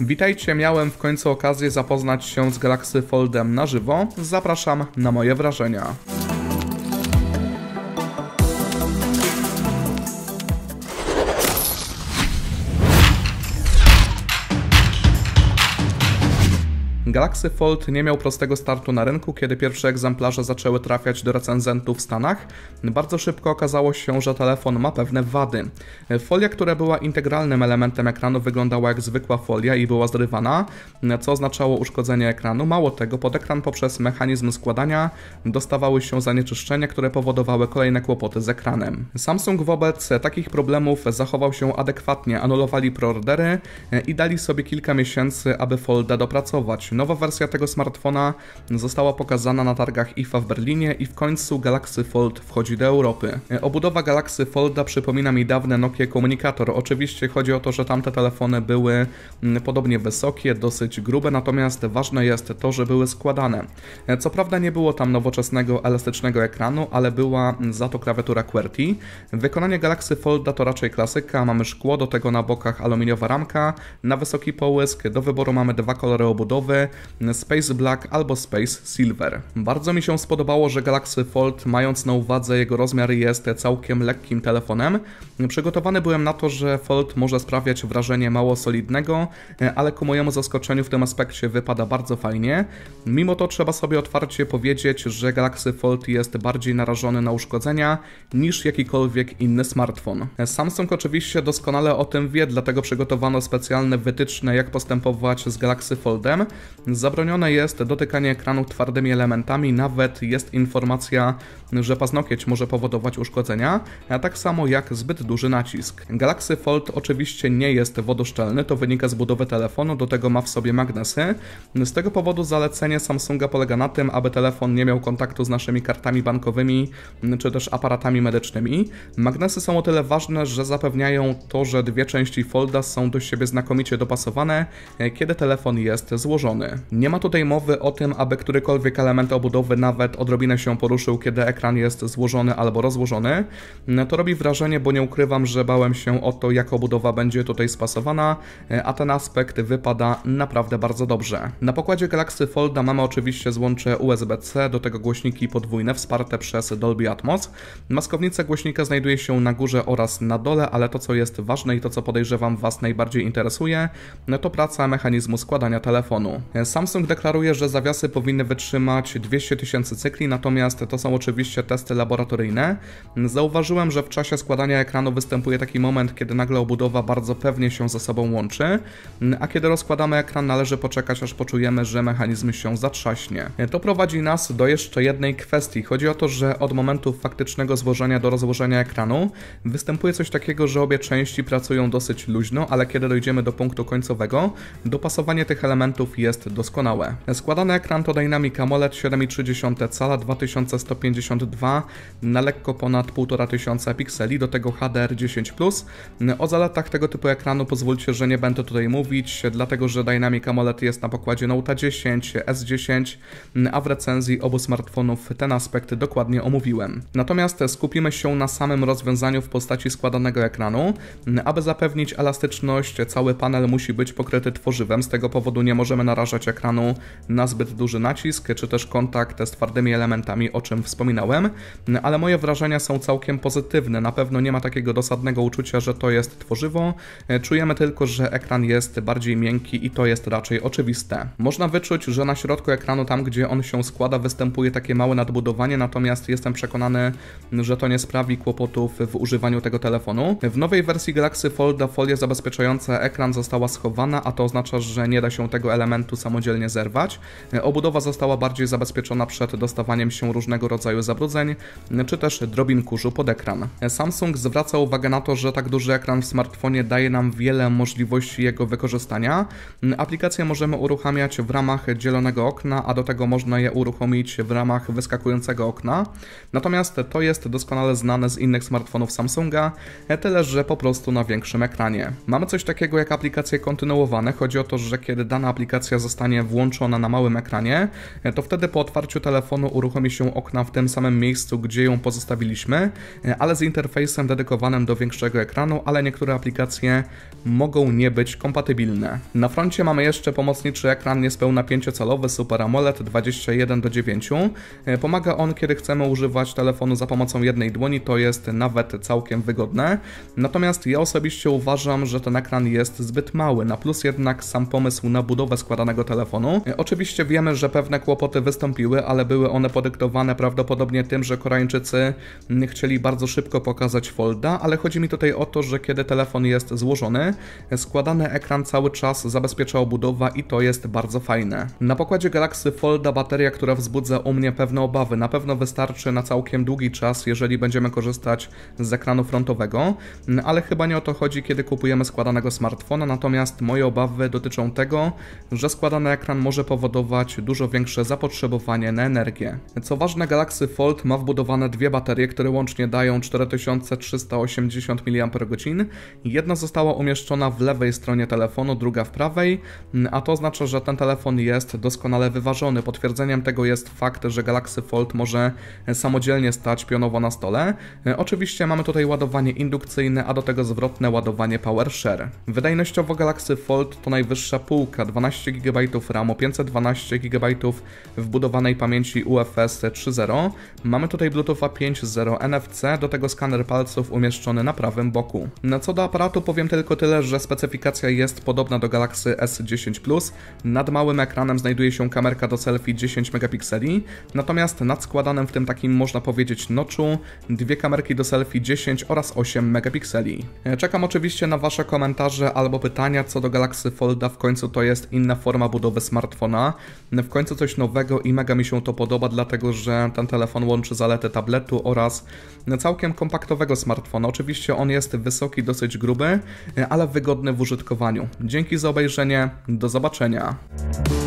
Witajcie, miałem w końcu okazję zapoznać się z Galaxy Foldem na żywo. Zapraszam na moje wrażenia. Galaxy Fold nie miał prostego startu na rynku, kiedy pierwsze egzemplarze zaczęły trafiać do recenzentów w Stanach. Bardzo szybko okazało się, że telefon ma pewne wady. Folia, która była integralnym elementem ekranu, wyglądała jak zwykła folia i była zrywana, co oznaczało uszkodzenie ekranu. Mało tego, pod ekran poprzez mechanizm składania dostawały się zanieczyszczenia, które powodowały kolejne kłopoty z ekranem. Samsung wobec takich problemów zachował się adekwatnie, anulowali preordery i dali sobie kilka miesięcy, aby Folda dopracować. Nowy Nowa wersja tego smartfona została pokazana na targach IFA w Berlinie i w końcu Galaxy Fold wchodzi do Europy. Obudowa Galaxy Folda przypomina mi dawne Nokia Komunikator. Oczywiście chodzi o to, że tamte telefony były mm, podobnie wysokie, dosyć grube, natomiast ważne jest to, że były składane. Co prawda nie było tam nowoczesnego, elastycznego ekranu, ale była za to klawiatura QWERTY. Wykonanie Galaxy Folda to raczej klasyka, mamy szkło, do tego na bokach aluminiowa ramka, na wysoki połysk, do wyboru mamy dwa kolory obudowy, Space Black albo Space Silver. Bardzo mi się spodobało, że Galaxy Fold, mając na uwadze jego rozmiar, jest całkiem lekkim telefonem. Przygotowany byłem na to, że Fold może sprawiać wrażenie mało solidnego, ale ku mojemu zaskoczeniu w tym aspekcie wypada bardzo fajnie. Mimo to trzeba sobie otwarcie powiedzieć, że Galaxy Fold jest bardziej narażony na uszkodzenia niż jakikolwiek inny smartfon. Samsung oczywiście doskonale o tym wie, dlatego przygotowano specjalne wytyczne, jak postępować z Galaxy Foldem. Zabronione jest dotykanie ekranu twardymi elementami, nawet jest informacja, że paznokieć może powodować uszkodzenia, a tak samo jak zbyt duży nacisk. Galaxy Fold oczywiście nie jest wodoszczelny, to wynika z budowy telefonu, do tego ma w sobie magnesy. Z tego powodu zalecenie Samsunga polega na tym, aby telefon nie miał kontaktu z naszymi kartami bankowymi mm, czy też aparatami medycznymi. Magnesy są o tyle ważne, że zapewniają to, że dwie części Folda są do siebie znakomicie dopasowane, e, kiedy telefon jest złożony. Nie ma tutaj mowy o tym, aby którykolwiek element obudowy nawet odrobinę się poruszył, kiedy ekran jest złożony albo rozłożony. No, to robi wrażenie, bo nie ukrywam, że bałem się o to, jak obudowa będzie tutaj spasowana, e, a ten aspekt wypada naprawdę bardzo dobrze. Na pokładzie Galaxy Folda mamy oczywiście złącze USB-C, do tego głośniki podwójne wsparte przez Dolby Atmos. Maskownica głośnika znajduje się na górze oraz na dole, ale to co jest ważne i to co podejrzewam Was najbardziej interesuje, no, to praca mechanizmu składania telefonu. Samsung deklaruje, że zawiasy powinny wytrzymać 200 tysięcy cykli, natomiast to są oczywiście testy laboratoryjne. Zauważyłem, że w czasie składania ekranu występuje taki moment, kiedy nagle obudowa bardzo pewnie się ze sobą łączy, a kiedy rozkładamy ekran należy poczekać aż poczujemy, że mechanizm się zatrzaśnie. To prowadzi nas do jeszcze jednej kwestii. Chodzi o to, że od momentu faktycznego złożenia do rozłożenia ekranu występuje coś takiego, że obie części pracują dosyć luźno, ale kiedy dojdziemy do punktu końcowego, dopasowanie tych elementów jest doskonałe. Składany ekran to Dynamic AMOLED 7,3 cala 2152 na lekko ponad 1500 pikseli, do tego HDR10+. O zaletach tego typu ekranu pozwólcie, że nie będę tutaj mówić, dlatego że Dynamic AMOLED jest na pokładzie Note 10, S10, a w recenzji obu smartfonów ten aspekt dokładnie omówiłem. Natomiast skupimy się na samym rozwiązaniu w postaci składanego ekranu. Aby zapewnić elastyczność, cały panel musi być pokryty tworzywem, z tego powodu nie możemy narażać ekranu na zbyt duży nacisk, czy też kontakt z twardymi elementami, o czym wspominałem, ale moje wrażenia są całkiem pozytywne. Na pewno nie ma takiego dosadnego uczucia, że to jest tworzywo. Czujemy tylko, że ekran jest bardziej miękki i to jest raczej oczywiste. Można wyczuć, że na środku ekranu, tam gdzie on się składa, występuje takie małe nadbudowanie, natomiast jestem przekonany, że to nie sprawi kłopotów w używaniu tego telefonu. W nowej wersji Galaxy Folda folia zabezpieczająca ekran została schowana, a to oznacza, że nie da się tego elementu samemu samodzielnie zerwać. Obudowa została bardziej zabezpieczona przed dostawaniem się różnego rodzaju zabrudzeń, czy też drobin kurzu pod ekran. Samsung zwraca uwagę na to, że tak duży ekran w smartfonie daje nam wiele możliwości jego wykorzystania. Aplikacje możemy uruchamiać w ramach dzielonego okna, a do tego można je uruchomić w ramach wyskakującego okna. Natomiast to jest doskonale znane z innych smartfonów Samsunga, tyle że po prostu na większym ekranie. Mamy coś takiego jak aplikacje kontynuowane. Chodzi o to, że kiedy dana aplikacja zostaje zostanie włączona na małym ekranie, e, to wtedy po otwarciu telefonu uruchomi się okna w tym samym miejscu, gdzie ją pozostawiliśmy, e, ale z interfejsem dedykowanym do większego ekranu, ale niektóre aplikacje mogą nie być kompatybilne. Na froncie mamy jeszcze pomocniczy ekran niespełna 5-calowy Super AMOLED 21 do 9. E, pomaga on, kiedy chcemy używać telefonu za pomocą jednej dłoni, to jest nawet całkiem wygodne. Natomiast ja osobiście uważam, że ten ekran jest zbyt mały. Na plus jednak sam pomysł na budowę składanego telefonu. E, oczywiście wiemy, że pewne kłopoty wystąpiły, ale były one podyktowane prawdopodobnie tym, że Koreańczycy mm, chcieli bardzo szybko pokazać folda, ale chodzi mi tutaj o to, że kiedy telefon jest złożony, e, składany ekran cały czas zabezpiecza obudowa i to jest bardzo fajne. Na pokładzie Galaxy Folda bateria, która wzbudza u mnie pewne obawy, na pewno wystarczy na całkiem długi czas, jeżeli będziemy korzystać z ekranu frontowego, mm, ale chyba nie o to chodzi, kiedy kupujemy składanego smartfona, natomiast moje obawy dotyczą tego, że składany na ekran może powodować dużo większe zapotrzebowanie na energię. Co ważne, Galaxy Fold ma wbudowane dwie baterie, które łącznie dają 4380 mAh. Jedna została umieszczona w lewej stronie telefonu, druga w prawej, a to oznacza, że ten telefon jest doskonale wyważony. Potwierdzeniem tego jest fakt, że Galaxy Fold może samodzielnie stać pionowo na stole. Oczywiście mamy tutaj ładowanie indukcyjne, a do tego zwrotne ładowanie PowerShare. Wydajnościowo Galaxy Fold to najwyższa półka, 12 GB RAM, 512 GB wbudowanej pamięci UFS 3.0. Mamy tutaj Bluetooth 5.0 NFC, do tego skaner palców umieszczony na prawym boku. Na no, co do aparatu powiem tylko tyle, że specyfikacja jest podobna do Galaxy S10 Plus. Nad małym ekranem znajduje się kamerka do selfie 10 megapikseli, natomiast nad składanym w tym takim można powiedzieć noczu dwie kamerki do selfie 10 oraz 8 megapikseli. E, czekam oczywiście na Wasze komentarze albo pytania co do Galaxy Folda, w końcu to jest inna forma budowę smartfona. W końcu coś nowego i mega mi się to podoba, dlatego że ten telefon łączy zaletę tabletu oraz całkiem kompaktowego smartfona. Oczywiście on jest wysoki, dosyć gruby, ale wygodny w użytkowaniu. Dzięki za obejrzenie, do zobaczenia.